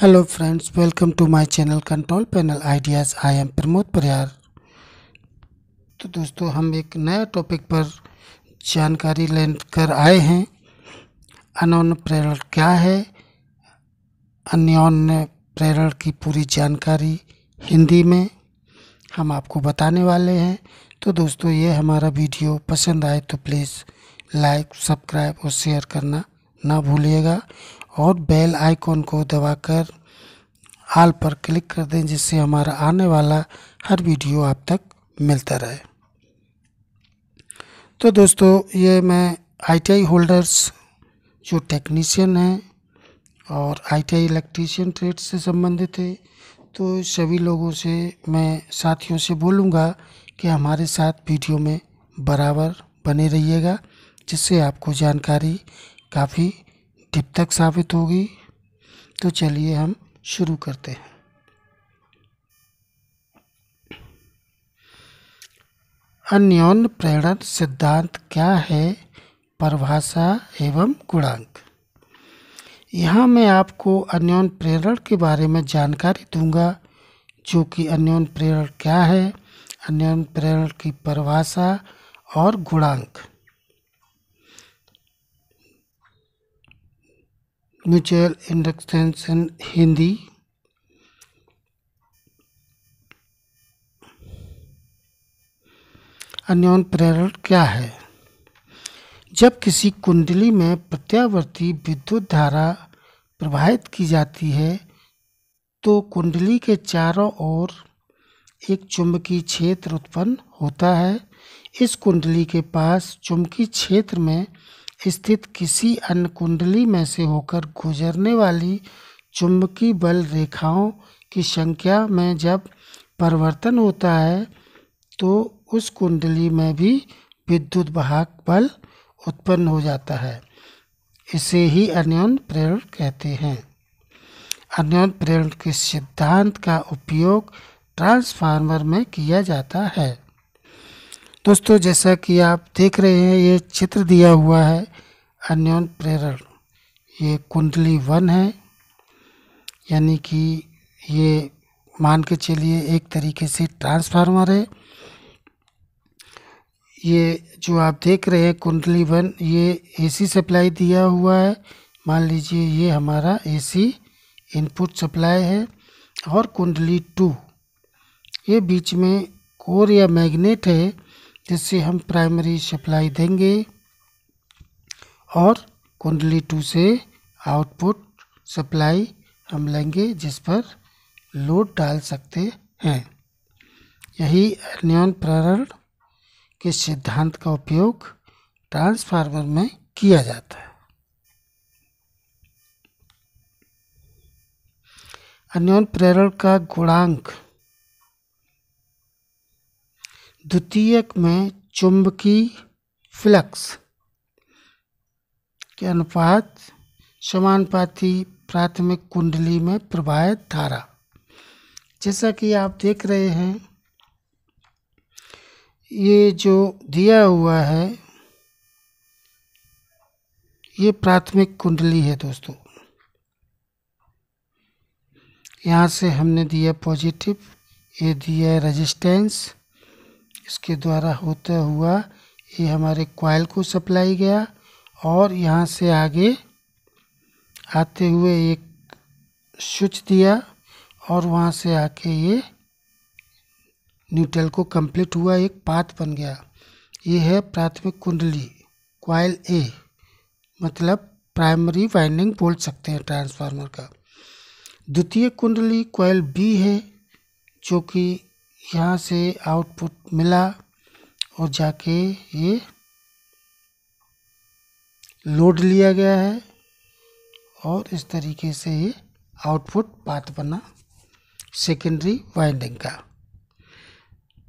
hello friends welcome to my channel control panel ideas I am Pramod Pariyar तो दोस्तों हम एक नया टॉपिक पर जानकारी लेकर आए हैं अनोन प्रेरण क्या है अन्योन्य प्रेरण की पूरी जानकारी हिंदी में हम आपको बताने वाले हैं तो दोस्तों ये हमारा वीडियो पसंद आए तो प्लीज़ लाइक सब्सक्राइब और शेयर करना ना भूलिएगा और बेल आइकॉन को दबाकर आल पर क्लिक कर दें जिससे हमारा आने वाला हर वीडियो आप तक मिलता रहे तो दोस्तों ये मैं आईटीआई होल्डर्स जो टेक्नीशियन हैं और आईटीआई इलेक्ट्रीशियन ट्रेड से संबंधित है तो सभी लोगों से मैं साथियों से बोलूँगा कि हमारे साथ वीडियो में बराबर बने रहिएगा जिससे आपको जानकारी काफ़ी डिप्तक साबित होगी तो चलिए हम शुरू करते हैं अन्योन प्रेरण सिद्धांत क्या है परिभाषा एवं गुणांक यहाँ मैं आपको अन्योन प्रेरण के बारे में जानकारी दूंगा जो कि अन्योन प्रेरण क्या है अन्योन प्रेरण की परिभाषा और गुणांक म्यूचुअल इंडक्शन हिंदी अन्योन प्रेरण क्या है जब किसी कुंडली में प्रत्यावर्ती विद्युत धारा प्रवाहित की जाती है तो कुंडली के चारों ओर एक चुंबकीय क्षेत्र उत्पन्न होता है इस कुंडली के पास चुंबकीय क्षेत्र में स्थित किसी अन्य कुंडली में से होकर गुजरने वाली चुंबकीय बल रेखाओं की संख्या में जब परिवर्तन होता है तो उस कुंडली में भी विद्युत वाहक बल उत्पन्न हो जाता है इसे ही अन्योन प्रेरण कहते हैं अन्योन प्रेरण के सिद्धांत का उपयोग ट्रांसफार्मर में किया जाता है दोस्तों जैसा कि आप देख रहे हैं ये चित्र दिया हुआ है अन्योन प्रेरण ये कुंडली वन है यानी कि ये मान के चलिए एक तरीके से ट्रांसफार्मर है ये जो आप देख रहे हैं कुंडली वन ये एसी सप्लाई दिया हुआ है मान लीजिए ये हमारा एसी इनपुट सप्लाई है और कुंडली टू ये बीच में कोर या मैग्नेट है जिससे हम प्राइमरी सप्लाई देंगे और कुंडली टू से आउटपुट सप्लाई हम लेंगे जिस पर लोड डाल सकते हैं यही अन्यन प्रेरण के सिद्धांत का उपयोग ट्रांसफार्मर में किया जाता है अन्योन प्रेरण का गुणांक द्वितीयक में चुंबकीय फ्लक्स के अनुपात समानुपाती प्राथमिक कुंडली में प्रवाहित धारा जैसा कि आप देख रहे हैं ये जो दिया हुआ है ये प्राथमिक कुंडली है दोस्तों यहाँ से हमने दिया पॉजिटिव ये दिया है रजिस्टेंस इसके द्वारा होता हुआ ये हमारे क्वाइल को सप्लाई गया और यहाँ से आगे आते हुए एक स्विच दिया और वहाँ से आके ये न्यूट्रल को कंप्लीट हुआ एक पाथ बन गया ये है प्राथमिक कुंडली क्वाइल ए मतलब प्राइमरी वाइंडिंग बोल सकते हैं ट्रांसफार्मर का द्वितीय कुंडली क्वाइल बी है जो कि यहाँ से आउटपुट मिला और जाके ये लोड लिया गया है और इस तरीके से ये आउटपुट पाथ बना सेकेंडरी वाइंडिंग का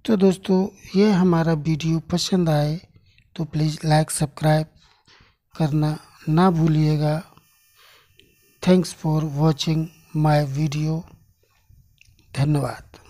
तो दोस्तों ये हमारा वीडियो पसंद आए तो प्लीज़ लाइक सब्सक्राइब करना ना भूलिएगा thanks for watching my video धन्यवाद